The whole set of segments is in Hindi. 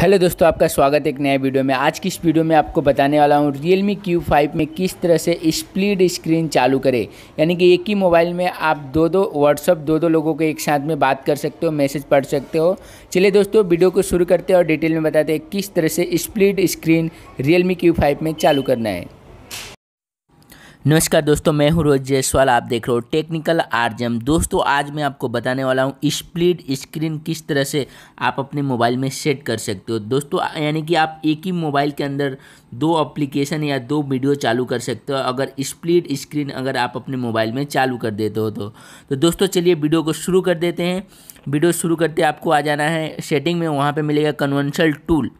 हेलो दोस्तों आपका स्वागत है एक नए वीडियो में आज की इस वीडियो में आपको बताने वाला हूँ मी क्यू फाइव में किस तरह से स्प्लिट स्क्रीन चालू करें यानी कि एक ही मोबाइल में आप दो दो व्हाट्सअप दो दो लोगों को एक साथ में बात कर सकते हो मैसेज पढ़ सकते हो चलिए दोस्तों वीडियो को शुरू करते हैं और डिटेल में बताते हैं किस तरह से split screen Realme Q five में चालू करना है नमस्कार दोस्तों मैं हूं रोज जयसवाल आप देख रहे हो टेक्निकल आर्जम दोस्तों आज मैं आपको बताने वाला हूं स्प्लिट स्क्रीन किस तरह से आप अपने मोबाइल में सेट कर सकते हो दोस्तों यानी कि आप एक ही मोबाइल के अंदर दो एप्लीकेशन या दो वीडियो चालू कर सकते हो अगर स्प्लिट स्क्रीन अगर आप अपने मोबाइल में चालू कर देते हो तो, तो दोस्तों चलिए वीडियो को शुरू कर देते हैं वीडियो शुरू करते आपको आ जाना है सेटिंग में वहाँ पर मिलेगा कन्वेंशल टूल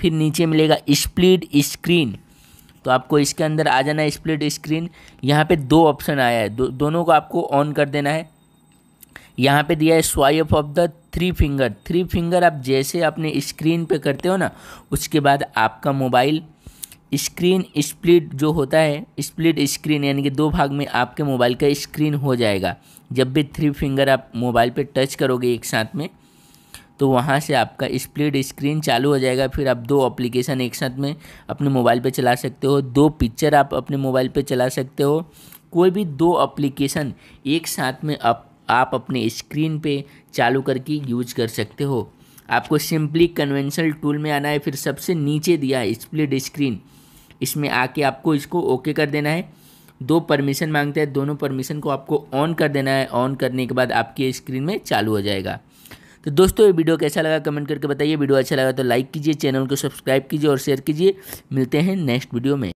फिर नीचे मिलेगा स्प्लिट स्क्रीन तो आपको इसके अंदर आ जाना है स्प्लिट स्क्रीन यहाँ पे दो ऑप्शन आया है दो, दोनों को आपको ऑन कर देना है यहाँ पे दिया है swipe of the three finger three finger आप जैसे अपने स्क्रीन पे करते हो ना उसके बाद आपका मोबाइल स्क्रीन स्प्लिट जो होता है स्प्लिट स्क्रीन यानी कि दो भाग में आपके मोबाइल का स्क्रीन हो जाएगा जब भी थ्री फिंगर आप मोबाइल पर टच करोगे एक साथ में तो वहाँ से आपका स्प्लिट स्क्रीन चालू हो जाएगा फिर आप दो एप्लीकेशन एक साथ में अपने मोबाइल पे चला सकते हो दो पिक्चर आप अपने मोबाइल पे चला सकते हो कोई भी दो एप्लीकेशन एक साथ में आप आप अपने स्क्रीन पे चालू करके यूज कर सकते हो आपको सिंपली कन्वेंशनल टूल में आना है फिर सबसे नीचे दिया है स्प्लिट स्क्रीन इसमें आके आपको इसको ओके कर देना है दो परमिशन मांगते हैं दोनों परमिशन को आपको ऑन कर देना है ऑन करने के बाद आपकी स्क्रीन में चालू हो जाएगा तो दोस्तों ये वीडियो कैसा लगा कमेंट करके बताइए वीडियो अच्छा लगा तो लाइक कीजिए चैनल को सब्सक्राइब कीजिए और शेयर कीजिए मिलते हैं नेक्स्ट वीडियो में